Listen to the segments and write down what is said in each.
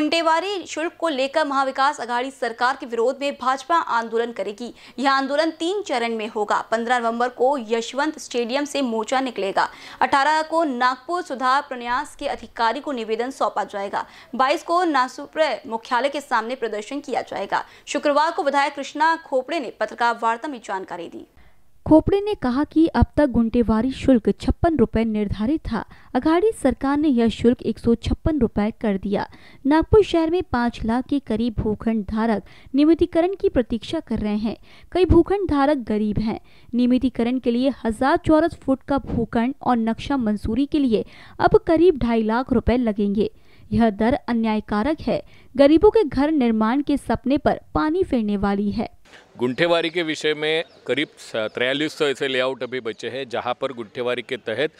गुंडेवारी शुल्क को लेकर महाविकास अघाड़ी सरकार के विरोध में भाजपा आंदोलन करेगी यह आंदोलन तीन चरण में होगा 15 नवंबर को यशवंत स्टेडियम से मोर्चा निकलेगा 18 को नागपुर सुधार प्रन्यास के अधिकारी को निवेदन सौंपा जाएगा 22 को नासुप्र मुख्यालय के सामने प्रदर्शन किया जाएगा शुक्रवार को विधायक कृष्णा खोपड़े ने पत्रकार वार्ता में जानकारी दी खोपड़े ने कहा कि अब तक गुंटेवारी शुल्क छप्पन रुपए निर्धारित था अघाड़ी सरकार ने यह शुल्क एक सौ छप्पन रुपए कर दिया नागपुर शहर में पाँच लाख के करीब भूखंड धारक नियमितीकरण की प्रतीक्षा कर रहे हैं कई भूखंड धारक गरीब हैं नियमितीकरण के लिए हजार चौरस फुट का भूखंड और नक्शा मंजूरी के लिए अब करीब ढाई लाख रुपए लगेंगे यह दर अन्यायकारक है गरीबों के घर निर्माण के सपने पर पानी फेरने वाली है गुंठेवारी के विषय में करीब तिरयालीस सौ ऐसे लेआउट अभी बचे हैं जहां पर गुंठेवारी के तहत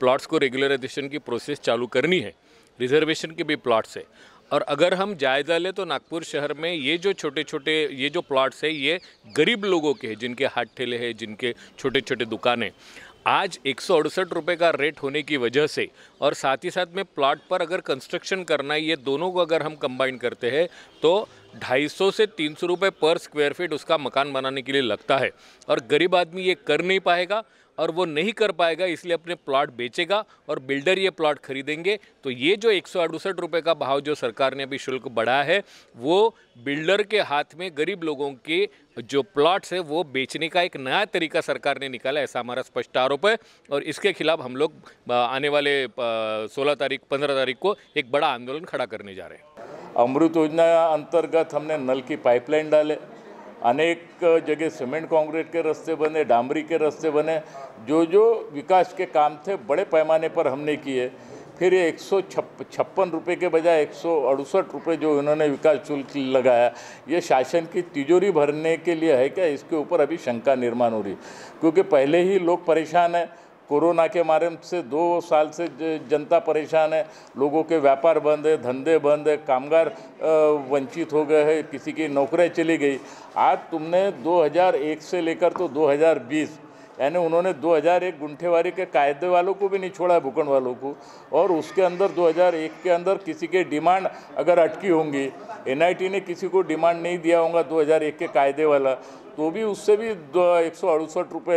प्लॉट्स को रेगुलराइजेशन की प्रोसेस चालू करनी है रिजर्वेशन के भी प्लॉट्स है और अगर हम जायज़ा लें तो नागपुर शहर में ये जो छोटे छोटे ये जो प्लॉट्स है ये गरीब लोगों के हैं जिनके हाथ ठेले हैं जिनके छोटे छोटे हैं आज एक सौ रुपये का रेट होने की वजह से और साथ ही साथ में प्लॉट पर अगर कंस्ट्रक्शन करना है ये दोनों को अगर हम कंबाइन करते हैं तो सौ से सौ रुपये पर स्क्वायर फीट उसका मकान बनाने के लिए लगता है और गरीब आदमी ये कर नहीं पाएगा और वो नहीं कर पाएगा इसलिए अपने प्लॉट बेचेगा और बिल्डर ये प्लॉट खरीदेंगे तो ये जो एक रुपये का भाव जो सरकार ने अभी शुल्क बढ़ाया है वो बिल्डर के हाथ में गरीब लोगों के जो प्लॉट्स है वो बेचने का एक नया तरीका सरकार ने निकाला ऐसा हमारा स्पष्ट आरोप है और इसके खिलाफ हम लोग आने वाले सोलह तारीख पंद्रह तारीख को एक बड़ा आंदोलन खड़ा करने जा रहे हैं अमृत योजना अंतर्गत हमने नल की पाइपलाइन डाले अनेक जगह सीमेंट कॉन्क्रीट के रास्ते बने डामरी के रास्ते बने जो जो विकास के काम थे बड़े पैमाने पर हमने किए फिर ये एक सौ छप्पन रुपये के बजाय एक सौ अड़सठ रुपये जो इन्होंने विकास शुल्क लगाया ये शासन की तिजोरी भरने के लिए है क्या इसके ऊपर अभी शंका निर्माण हो रही क्योंकि पहले ही लोग परेशान हैं कोरोना के मारे से दो साल से जनता परेशान है लोगों के व्यापार बंद है धंधे बंद है कामगार वंचित हो गए हैं किसी की नौकरियाँ चली गई आज तुमने 2001 से लेकर तो 2020 यानी उन्होंने 2001 गुंठेवारी के कायदे वालों को भी नहीं छोड़ा भूखंड वालों को और उसके अंदर 2001 के अंदर किसी के डिमांड अगर अटकी होंगी एन ने किसी को डिमांड नहीं दिया होगा 2001 के कायदे वाला तो भी उससे भी एक सौ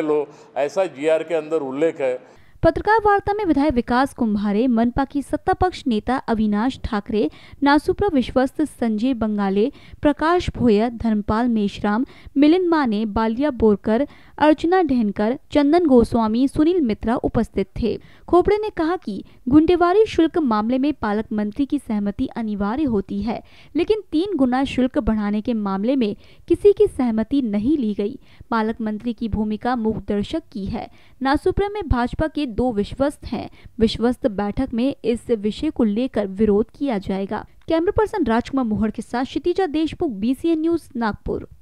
लो ऐसा जीआर के अंदर उल्लेख है पत्रकार वार्ता में विधायक विकास कुंभारे मनपा की सत्ता पक्ष नेता अविनाश ठाकरे नासुप्रा विश्वस्त संजय बंगाले प्रकाश भोयर धर्मपाल मेशराम मिलिंद माने बालिया बोरकर अर्चना ढेनकर चंदन गोस्वामी सुनील मित्रा उपस्थित थे खोपड़े ने कहा कि गुंडेवारी शुल्क मामले में पालक मंत्री की सहमति अनिवार्य होती है लेकिन तीन गुना शुल्क बढ़ाने के मामले में किसी की सहमति नहीं ली गई पालक मंत्री की भूमिका मूक की है नासुप्रा में भाजपा के दो विश्वस्त हैं विश्वस्त बैठक में इस विषय को लेकर विरोध किया जाएगा कैमरा पर्सन राजकुमार मोहर के साथ क्षितिजा देशमुख एन न्यूज नागपुर